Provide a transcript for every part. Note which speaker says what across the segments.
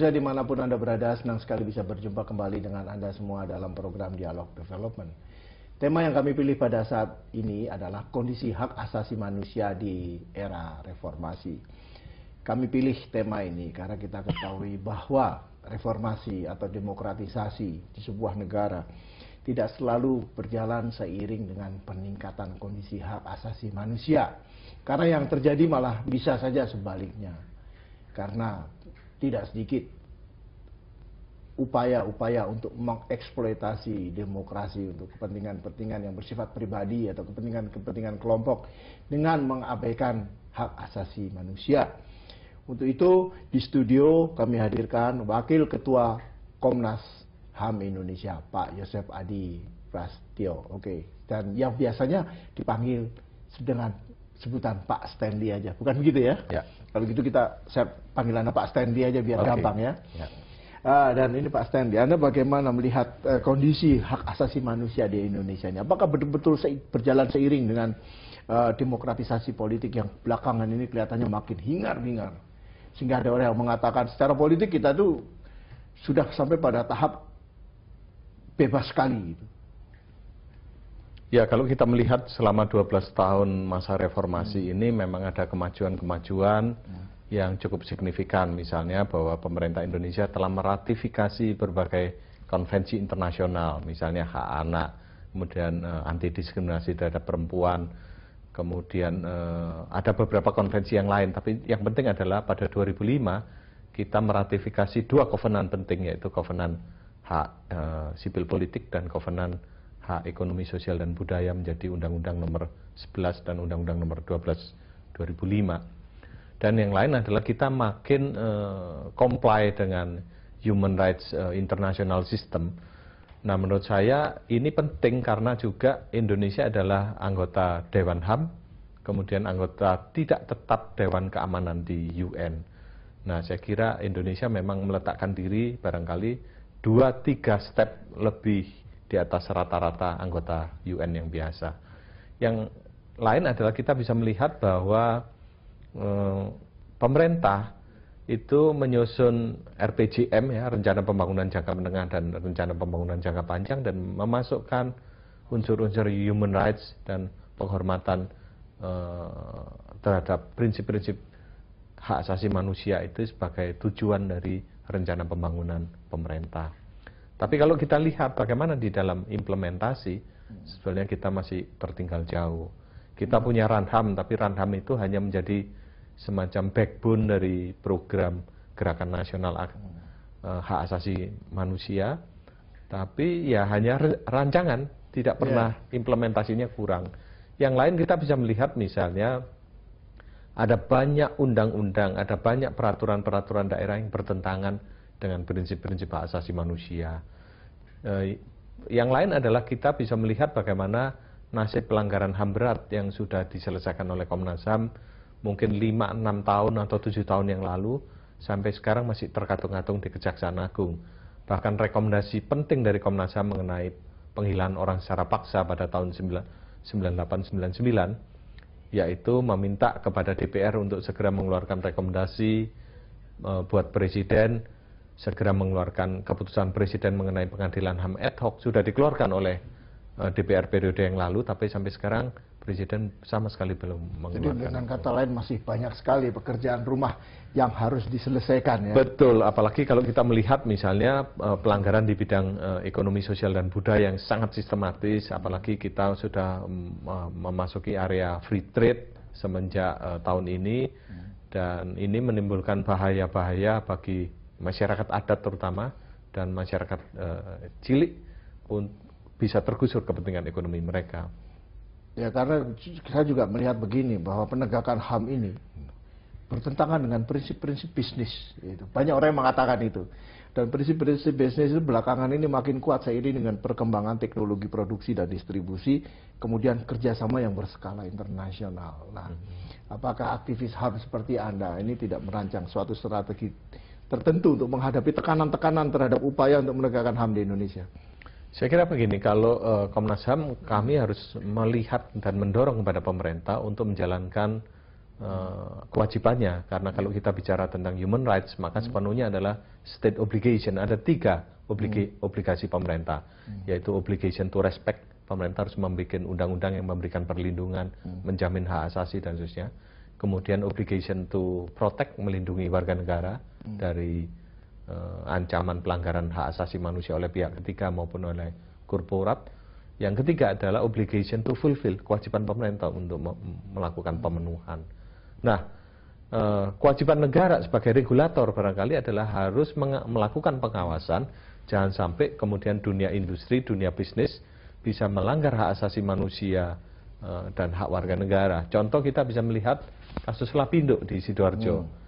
Speaker 1: Pemirsa dimanapun Anda berada, senang sekali bisa berjumpa kembali dengan Anda semua dalam program Dialog Development. Tema yang kami pilih pada saat ini adalah kondisi hak asasi manusia di era reformasi. Kami pilih tema ini karena kita ketahui bahwa reformasi atau demokratisasi di sebuah negara tidak selalu berjalan seiring dengan peningkatan kondisi hak asasi manusia. Karena yang terjadi malah bisa saja sebaliknya. Karena tidak sedikit upaya-upaya untuk mengeksploitasi demokrasi untuk kepentingan-kepentingan yang bersifat pribadi atau kepentingan-kepentingan kelompok dengan mengabaikan hak asasi manusia. Untuk itu di studio kami hadirkan Wakil Ketua Komnas HAM Indonesia Pak Yosef Adi Prastio. Oke, dan yang biasanya dipanggil dengan sebutan Pak Stanley aja. Bukan begitu ya? ya. Kalau gitu kita saya panggilannya Pak Stanley aja biar okay. gampang ya. ya. Ah, dan ini Pak Stanley, Anda bagaimana melihat eh, kondisi hak asasi manusia di Indonesia ini? Apakah betul-betul se berjalan seiring dengan eh, demokratisasi politik yang belakangan ini kelihatannya makin hingar hingar Sehingga ada orang yang mengatakan secara politik kita tuh sudah sampai pada tahap bebas sekali gitu.
Speaker 2: Ya kalau kita melihat selama 12 tahun masa reformasi hmm. ini memang ada kemajuan-kemajuan hmm. yang cukup signifikan misalnya bahwa pemerintah Indonesia telah meratifikasi berbagai konvensi internasional misalnya hak anak, kemudian uh, eh, anti diskriminasi terhadap perempuan, kemudian uh, ada beberapa konvensi yang lain tapi yang penting adalah pada 2005 kita meratifikasi dua kovenan penting yaitu kovenan hak uh, sipil politik dan kovenan hak ekonomi sosial dan budaya menjadi Undang-Undang Nomor 11 dan Undang-Undang Nomor 12 2005. Dan yang lain adalah kita makin uh, comply dengan human rights uh, international system. Nah, menurut saya ini penting karena juga Indonesia adalah anggota Dewan HAM, kemudian anggota tidak tetap Dewan Keamanan di UN. Nah, saya kira Indonesia memang meletakkan diri barangkali dua tiga step lebih di atas rata-rata anggota UN yang biasa. Yang lain adalah kita bisa melihat bahwa eh, pemerintah itu menyusun RPJM ya rencana pembangunan jangka menengah dan rencana pembangunan jangka panjang dan memasukkan unsur-unsur human rights dan penghormatan eh, terhadap prinsip-prinsip hak asasi manusia itu sebagai tujuan dari rencana pembangunan pemerintah. Tapi kalau kita lihat bagaimana di dalam implementasi, sebenarnya kita masih tertinggal jauh. Kita hmm. punya Ranham, tapi Ranham itu hanya menjadi semacam backbone dari program gerakan nasional hmm. eh, hak asasi manusia, tapi ya hanya rancangan, tidak ya. pernah yeah. implementasinya kurang. Yang lain kita bisa melihat misalnya ada banyak undang-undang, ada banyak peraturan-peraturan daerah yang bertentangan dengan prinsip-prinsip hak asasi manusia. Eh, yang lain adalah kita bisa melihat bagaimana nasib pelanggaran HAM berat yang sudah diselesaikan oleh Komnas HAM mungkin 5, 6 tahun atau 7 tahun yang lalu sampai sekarang masih terkatung-katung di Kejaksaan Agung. Bahkan rekomendasi penting dari Komnas HAM mengenai penghilangan orang secara paksa pada tahun 1999, yaitu meminta kepada DPR untuk segera mengeluarkan rekomendasi eh, buat presiden segera mengeluarkan keputusan presiden mengenai pengadilan HAM ad hoc sudah dikeluarkan oleh eh, DPR periode yang lalu tapi sampai sekarang presiden sama sekali belum mengeluarkan. Jadi dengan
Speaker 1: kata lain masih banyak sekali pekerjaan rumah yang harus diselesaikan ya.
Speaker 2: Betul, apalagi kalau kita melihat misalnya eh, pelanggaran di bidang eh, ekonomi sosial dan budaya yang sangat sistematis, apalagi kita sudah mm, memasuki area free trade semenjak tahun ini hmm. dan ini menimbulkan bahaya-bahaya bagi masyarakat adat terutama dan masyarakat e, cilik bisa tergusur kepentingan ekonomi mereka.
Speaker 1: Ya karena saya juga melihat begini bahwa penegakan HAM ini bertentangan dengan prinsip-prinsip bisnis. Itu. Banyak orang yang mengatakan itu. Dan prinsip-prinsip bisnis itu belakangan ini makin kuat seiring dengan perkembangan teknologi produksi dan distribusi, kemudian kerjasama yang berskala internasional. Nah, hmm. apakah aktivis HAM seperti Anda ini tidak merancang suatu strategi tertentu untuk menghadapi tekanan-tekanan terhadap upaya untuk menegakkan HAM di Indonesia?
Speaker 2: Saya kira begini, kalau uh, Komnas HAM kami harus melihat dan mendorong kepada pemerintah untuk menjalankan uh, kewajibannya. Karena kalau kita bicara tentang human rights, maka hmm. sepenuhnya adalah state obligation. Ada tiga obligi, hmm. obligasi pemerintah, hmm. yaitu obligation to respect. Pemerintah harus membuat undang-undang yang memberikan perlindungan, menjamin hak asasi dan seterusnya. Kemudian obligation to protect, melindungi warga negara dari uh, ancaman pelanggaran hak asasi manusia oleh pihak ketiga maupun oleh korporat. Yang ketiga adalah obligation to fulfill, kewajiban pemerintah untuk melakukan pemenuhan. Nah, uh, kewajiban negara sebagai regulator barangkali adalah harus melakukan pengawasan, jangan sampai kemudian dunia industri, dunia bisnis bisa melanggar hak asasi manusia eh, dan hak warga negara. Contoh kita bisa melihat kasus Lapindo di Sidoarjo. Hmm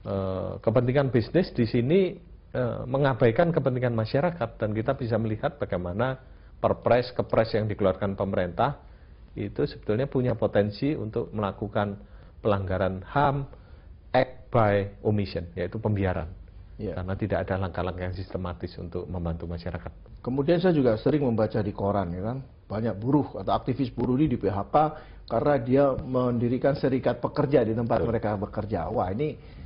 Speaker 2: Eh, kepentingan bisnis di sini eh, mengabaikan kepentingan masyarakat dan kita bisa melihat bagaimana perpres kepres yang dikeluarkan pemerintah itu sebetulnya punya potensi untuk melakukan pelanggaran HAM act by omission yaitu pembiaran ya. karena tidak ada langkah-langkah yang sistematis untuk membantu masyarakat.
Speaker 1: Kemudian saya juga sering membaca di koran ya kan banyak buruh atau aktivis buruh ini di PHK karena dia mendirikan serikat pekerja di tempat mereka bekerja. Wah ini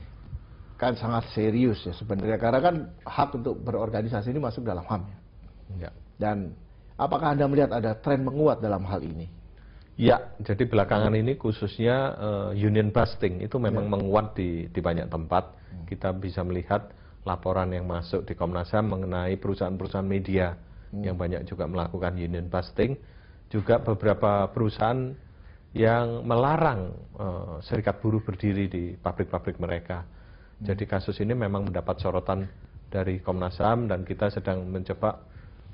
Speaker 1: kan sangat serius ya sebenarnya karena kan hak untuk berorganisasi ini masuk dalam HAM ya. ya. Dan apakah Anda melihat ada tren menguat dalam hal ini?
Speaker 2: Ya, jadi belakangan ini khususnya uh, union busting itu memang ya. menguat di di banyak tempat. Hmm. Kita bisa melihat laporan yang masuk di Komnas HAM mengenai perusahaan-perusahaan media hmm. yang banyak juga melakukan union busting, juga beberapa perusahaan yang melarang uh, serikat buruh berdiri di pabrik-pabrik mereka Hmm. Jadi kasus ini memang mendapat sorotan dari Komnas HAM dan kita sedang mencoba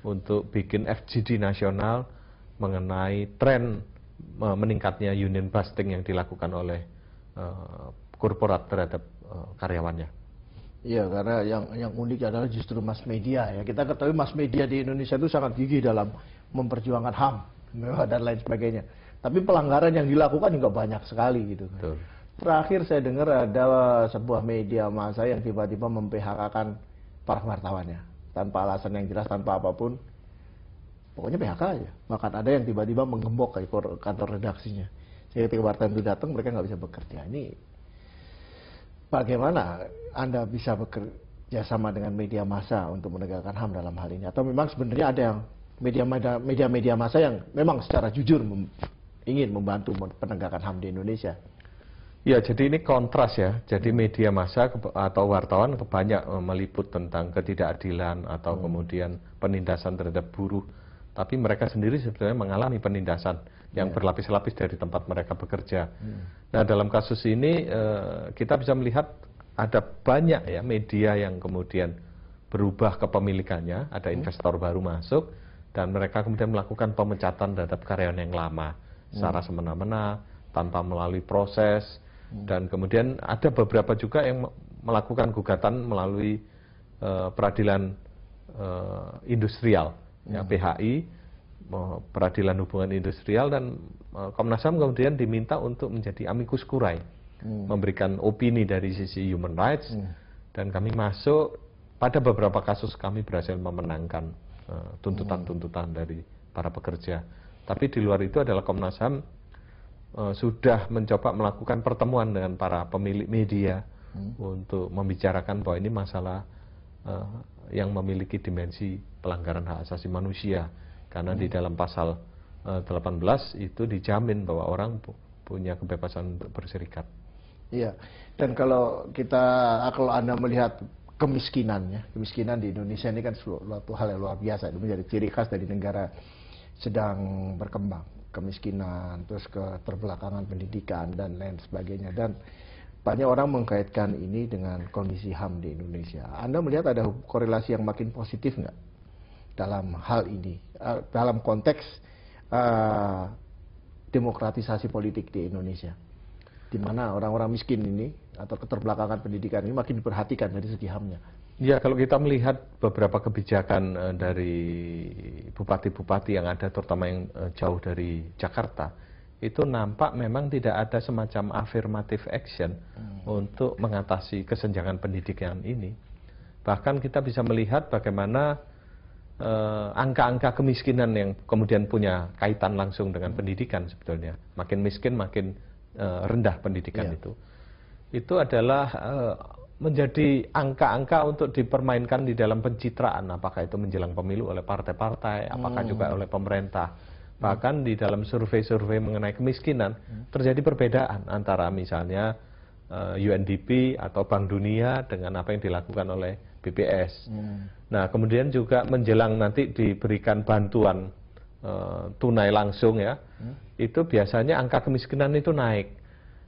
Speaker 2: untuk bikin FGD nasional mengenai tren e, meningkatnya union busting yang dilakukan oleh uh, korporat terhadap uh, karyawannya.
Speaker 1: Iya, karena yang yang unik adalah justru mass media ya. Kita ketahui mass media di Indonesia itu sangat gigih dalam memperjuangkan HAM dan lain sebagainya. Tapi pelanggaran yang dilakukan juga banyak sekali gitu. Kan. Betul. Terakhir saya dengar ada sebuah media massa yang tiba-tiba memphk-kan para wartawannya tanpa alasan yang jelas, tanpa apapun. Pokoknya PHK aja. Bahkan ada yang tiba-tiba menggembok ke kantor redaksinya. Jadi ketika wartawan itu datang, mereka nggak bisa bekerja. Ini bagaimana Anda bisa bekerja sama dengan media massa untuk menegakkan HAM dalam hal ini? Atau memang sebenarnya ada yang media-media media massa yang memang secara jujur mem ingin membantu penegakan HAM di Indonesia?
Speaker 2: Ya, jadi ini kontras ya. Jadi hmm. media massa atau wartawan banyak eh, meliput tentang ketidakadilan atau hmm. kemudian penindasan terhadap buruh. Tapi mereka sendiri sebenarnya mengalami penindasan yang yeah. berlapis-lapis dari tempat mereka bekerja. Hmm. Nah, dalam kasus ini eh, kita bisa melihat ada banyak ya media yang kemudian berubah kepemilikannya, ada hmm. investor hmm. baru masuk dan mereka kemudian melakukan pemecatan terhadap karyawan yang lama secara hmm. semena-mena tanpa melalui proses dan kemudian ada beberapa juga yang melakukan gugatan melalui uh, peradilan uh, industrial, ya, hmm. ya, PHI, peradilan hubungan industrial dan uh, Komnas Ham kemudian diminta untuk menjadi amicus curiae, hmm. memberikan opini dari sisi human rights hmm. dan kami masuk pada beberapa kasus kami berhasil memenangkan tuntutan-tuntutan uh, tuntutan -tuntutan dari para pekerja. Tapi di luar itu adalah Komnas Ham Eh, sudah mencoba melakukan pertemuan dengan para pemilik media hmm. untuk membicarakan bahwa ini masalah uh, yang memiliki dimensi pelanggaran hak asasi manusia karena hmm. di dalam pasal uh, eh, 18 itu dijamin bahwa orang pu punya kebebasan untuk berserikat.
Speaker 1: Iya. Dan kalau kita kalau Anda melihat kemiskinannya, kemiskinan di Indonesia ini kan suatu hal yang luar biasa, itu menjadi ciri khas dari negara sedang berkembang kemiskinan, terus keterbelakangan pendidikan dan lain sebagainya dan banyak orang mengkaitkan ini dengan kondisi HAM di Indonesia. Anda melihat ada korelasi yang makin positif nggak dalam hal ini, eh, dalam konteks uh, demokratisasi politik di Indonesia, di mana orang-orang miskin ini atau keterbelakangan pendidikan ini makin diperhatikan dari segi
Speaker 2: ham Ya, kalau kita melihat beberapa kebijakan eh, dari bupati-bupati yang ada, terutama yang eh, jauh dari Jakarta, itu nampak memang tidak ada semacam affirmative action hmm. untuk mengatasi kesenjangan pendidikan ini. Bahkan kita bisa melihat bagaimana eh, angka-angka uh, kemiskinan yang kemudian punya kaitan langsung dengan hmm. pendidikan sebetulnya. Makin miskin, makin uh, rendah pendidikan yeah. itu. Itu adalah Uh, menjadi angka-angka untuk dipermainkan di dalam pencitraan apakah itu menjelang pemilu oleh partai-partai apakah hmm. juga oleh pemerintah bahkan di dalam survei-survei mengenai kemiskinan hmm. terjadi perbedaan antara misalnya eh, UNDP atau Bank Dunia dengan apa yang dilakukan oleh BPS. Hmm. Nah kemudian juga menjelang nanti diberikan bantuan uh, tunai langsung ya, hmm. itu biasanya angka kemiskinan itu naik.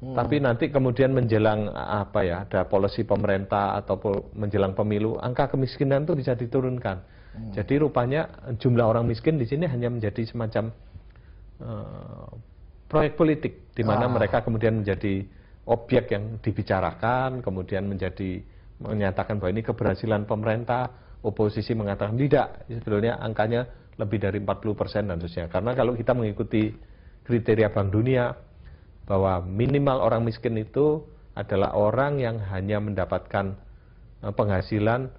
Speaker 2: Hmm. Tapi nanti kemudian menjelang apa ya, ada polisi pemerintah atau menjelang pemilu, angka kemiskinan itu bisa diturunkan. Hmm. Jadi rupanya jumlah orang miskin di sini hanya menjadi semacam uh, proyek politik, di mana ah. mereka kemudian menjadi objek yang dibicarakan, kemudian menjadi menyatakan bahwa ini keberhasilan pemerintah, oposisi mengatakan tidak, sebetulnya angkanya lebih dari 40 persen dan seterusnya. Karena kalau kita mengikuti kriteria Bank Dunia, bahwa minimal orang miskin itu adalah orang yang hanya mendapatkan eh, penghasilan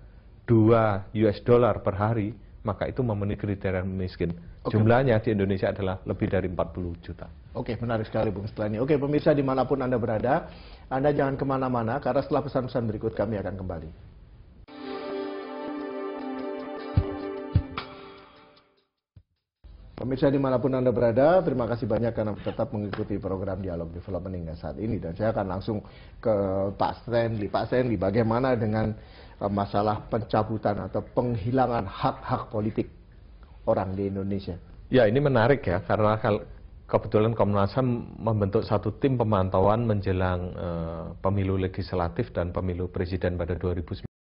Speaker 2: 2 US dollar per hari, maka itu memenuhi kriteria miskin. Okay. Jumlahnya di Indonesia adalah lebih dari 40 juta.
Speaker 1: Oke, okay, menarik sekali Bung Setlani. Oke, okay, pemirsa dimanapun Anda berada, Anda jangan kemana-mana, karena setelah pesan-pesan berikut kami akan kembali. Pemirsa dimanapun Anda berada, terima kasih banyak karena tetap mengikuti program Dialog Development hingga saat ini. Dan saya akan langsung ke Pak Stanley. Pak Stanley, bagaimana dengan eh, masalah pencabutan atau penghilangan hak-hak politik orang di Indonesia?
Speaker 2: Ya, ini menarik ya, karena kebetulan Komnas HAM membentuk satu tim pemantauan menjelang uh, pemilu legislatif dan pemilu presiden pada 2019.